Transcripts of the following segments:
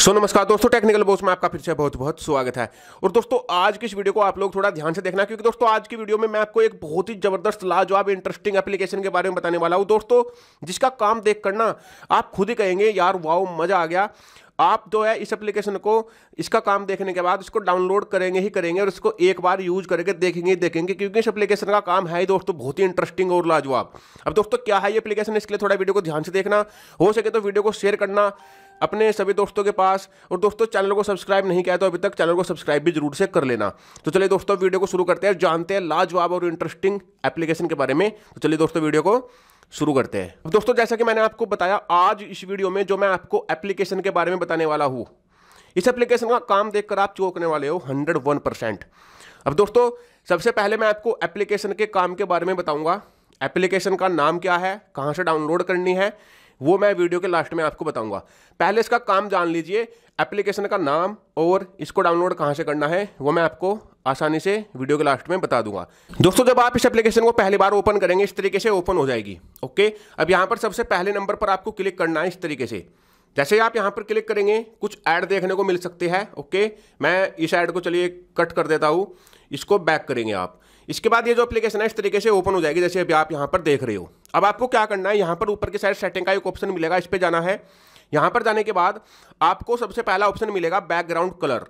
सो नमस्कार दोस्तों technical boss में आपका फिर से बहुत बहुत स्वागत है और दोस्तों आज की इस वीडियो को आप लोग थोड़ा ध्यान से देखना क्योंकि दोस्तों आज की वीडियो में मैं आपको एक बहुत ही जबरदस्त लाजवाब इंटरेस्टिंग एप्लीकेशन के बारे में बताने वाला हूँ दोस्तों जिसका काम देख ना आप खुद ही कहेंगे यार वाओ मजा आ गया आप जो है इस एप्लीकेशन को इसका काम देखने के बाद इसको डाउनलोड करेंगे ही करेंगे और इसको एक बार यूज करके देखेंगे ही देखेंगे क्योंकि इस एप्लीकेशन का काम है दोस्तों बहुत ही इंटरेस्टिंग और लाजवाब अब दोस्तों क्या है ये एप्लीकेशन इसके लिए थोड़ा वीडियो को ध्यान से देखना हो सके तो वीडियो को शेयर करना अपने सभी दोस्तों के पास और दोस्तों चैनल को सब्सक्राइब नहीं किया तो अभी तक चैनल को सब्सक्राइब भी जरूर से कर लेना तो चलिए दोस्तों वीडियो को शुरू करते हैं जानते हैं लाजवाब और इंटरेस्टिंग एप्लीकेशन के बारे में तो चलिए दोस्तों वीडियो को शुरू करते हैं दोस्तों जैसा कि मैंने आपको बताया आज इस वीडियो में जो मैं आपको एप्लीकेशन के बारे में बताने वाला हूँ इस एप्लीकेशन का काम देखकर आप चौंकने वाले हो हंड्रेड वन परसेंट अब दोस्तों सबसे पहले मैं आपको एप्लीकेशन के काम के बारे में बताऊंगा एप्लीकेशन का नाम क्या है कहाँ से डाउनलोड करनी है वो मैं वीडियो के लास्ट में आपको बताऊंगा पहले इसका काम जान लीजिए एप्लीकेशन का नाम और इसको डाउनलोड कहाँ से करना है वो मैं आपको आसानी से वीडियो के लास्ट में बता दूंगा दोस्तों जब आप इस एप्लीकेशन को पहली बार ओपन करेंगे इस तरीके से ओपन हो जाएगी ओके अब यहाँ पर सबसे पहले नंबर पर आपको क्लिक करना है इस तरीके से जैसे आप यहाँ पर क्लिक करेंगे कुछ ऐड देखने को मिल सकते हैं ओके मैं इस ऐड को चलिए कट कर देता हूँ इसको बैक करेंगे आप इसके बाद ये जो एप्लीकेशन है इस तरीके से ओपन हो जाएगी जैसे अभी आप यहाँ पर देख रहे हो अब आपको क्या करना है यहाँ पर ऊपर के साइड सेटिंग का एक ऑप्शन मिलेगा इस पर जाना है यहाँ पर जाने के बाद आपको सबसे पहला ऑप्शन मिलेगा बैकग्राउंड कलर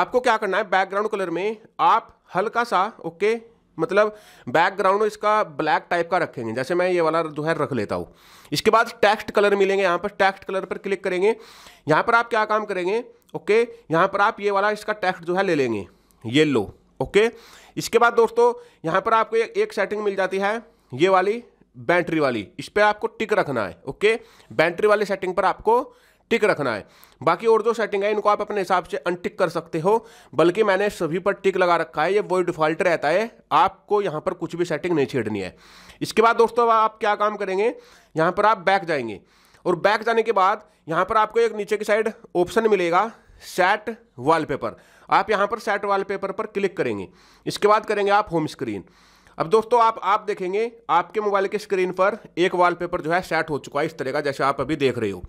आपको क्या करना है बैकग्राउंड कलर में आप हल्का सा ओके मतलब बैकग्राउंड इसका ब्लैक टाइप का रखेंगे जैसे मैं ये वाला जो है रख लेता हूँ इसके बाद टेक्स्ट कलर मिलेंगे यहाँ पर टेक्स्ट कलर पर क्लिक करेंगे यहाँ पर आप क्या काम करेंगे ओके यहाँ पर आप ये वाला इसका टेक्स्ट जो है ले लेंगे येल्लो ओके इसके बाद दोस्तों यहाँ पर आपको एक सेटिंग मिल जाती है ये वाली बैटरी वाली इस पर आपको टिक रखना है ओके बैटरी वाले सेटिंग पर आपको टिक रखना है बाकी और जो सेटिंग है इनको आप अपने हिसाब से अनटिक कर सकते हो बल्कि मैंने सभी पर टिक लगा रखा है ये वो डिफॉल्ट रहता है आपको यहाँ पर कुछ भी सेटिंग नहीं छेड़नी है इसके बाद दोस्तों आप क्या काम करेंगे यहाँ पर आप बैक जाएंगे और बैक जाने के बाद यहाँ पर आपको एक नीचे की साइड ऑप्शन मिलेगा सेट वॉलपेपर आप यहाँ पर सेट वॉलपेपर पर क्लिक करेंगे इसके बाद करेंगे आप होम स्क्रीन अब दोस्तों आप आप देखेंगे आपके मोबाइल के स्क्रीन पर एक वॉलपेपर जो है सेट हो चुका है इस तरह का जैसे आप अभी देख रहे हो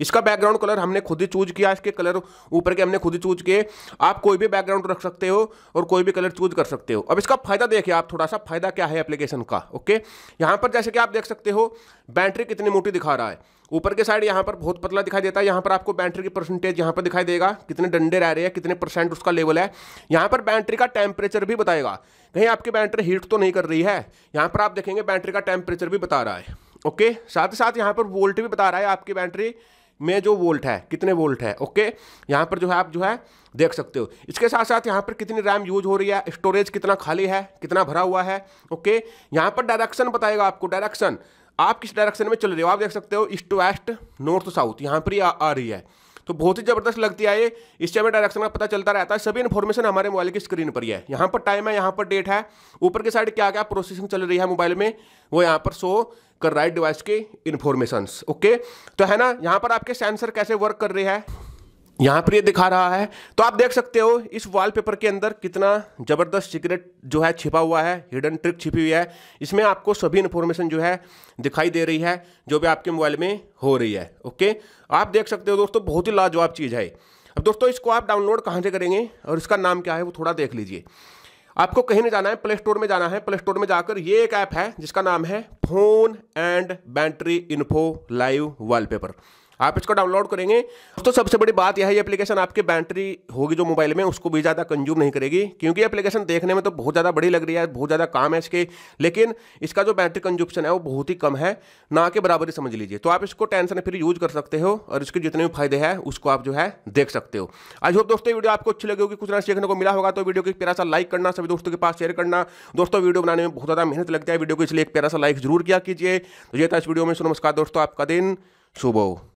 इसका बैकग्राउंड कलर हमने खुद ही चूज किया इसके कलर ऊपर के हमने खुद ही चूज किए आप कोई भी बैकग्राउंड रख सकते हो और कोई भी कलर चूज कर सकते हो अब इसका फायदा देखिए आप थोड़ा सा फायदा क्या है एप्लीकेशन का ओके यहाँ पर जैसे कि आप देख सकते हो बैटरी कितनी मोटी दिखा रहा है ऊपर के साइड यहाँ पर बहुत पतला दिखाई देता है यहाँ पर आपको बैटरी की परसेंटेज यहाँ पर दिखाई देगा कितने डंडे रह रहे हैं कितने परसेंट उसका लेवल है यहाँ पर बैटरी का टेम्परेचर भी बताएगा कहीं आपकी बैटरी हीट तो नहीं कर रही है यहाँ पर आप देखेंगे बैटरी का टेम्परेचर भी बता रहा है ओके साथ ही साथ यहाँ पर वोल्ट भी बता रहा है आपकी बैटरी में जो वोल्ट है कितने वोल्ट है ओके यहाँ पर जो है आप जो है देख सकते हो इसके साथ साथ यहाँ पर कितनी रैम यूज हो रही है स्टोरेज कितना खाली है कितना भरा हुआ है ओके यहाँ पर डायरेक्शन बताएगा आपको डायरेक्शन आप किस डायरेक्शन में चल रहे हो आप देख सकते हो ईस्ट वेस्ट नॉर्थ साउथ यहाँ पर ही आ, आ रही है तो बहुत ही ज़बरदस्त लगती है ये इससे हमें डायरेक्शन का पता चलता रहता है सभी इन्फॉर्मेशन हमारे मोबाइल की स्क्रीन पर ही है यहाँ पर टाइम है यहाँ पर डेट है ऊपर की साइड क्या क्या प्रोसेसिंग चल रही है मोबाइल में वो यहाँ पर शो कर रहा है डिवाइस के इन्फॉर्मेशन ओके तो है ना यहाँ पर आपके सेंसर कैसे वर्क कर रहे हैं यहाँ पर ये दिखा रहा है तो आप देख सकते हो इस वॉलपेपर के अंदर कितना ज़बरदस्त सीक्रेट जो है छिपा हुआ है हिडन ट्रिक छिपी हुई है इसमें आपको सभी इंफॉर्मेशन जो है दिखाई दे रही है जो भी आपके मोबाइल में हो रही है ओके आप देख सकते हो दोस्तों बहुत ही लाजवाब चीज़ है अब दोस्तों इसको आप डाउनलोड कहाँ से करेंगे और इसका नाम क्या है वो थोड़ा देख लीजिए आपको कहीं नहीं जाना है प्ले स्टोर में जाना है प्ले स्टोर में जाकर ये एक ऐप है जिसका नाम है phone and battery info live wallpaper आप इसको डाउनलोड करेंगे तो सबसे बड़ी बात यह है एप्लीकेशन आपके बैटरी होगी जो मोबाइल में उसको भी ज़्यादा कंज्यूम नहीं करेगी क्योंकि एप्लीकेशन देखने में तो बहुत ज़्यादा बड़ी लग रही है बहुत ज़्यादा काम है इसके लेकिन इसका जो बैटरी कंजप्शन है वो बहुत ही कम है ना के बराबर ही समझ लीजिए तो आप इसको टेंशन फ्री यूज़ कर सकते हो और इसके जितने भी फायदे हैं उसको आप जो है देख सकते हो आई होप दोस्तों वीडियो आपको अच्छी लगी होगी कुछ ना सीखने को मिला होगा तो वीडियो को एक प्यारा सा लाइक करना सभी दोस्तों के पास शेयर करना दोस्तों वीडियो बनाने में बहुत ज़्यादा मेहनत लगता है वीडियो को इसलिए एक प्यारा सा लाइक जरूर किया कीजिए तो ये था इस वीडियो में नमस्कार दोस्तों आपका दिन शुभ हो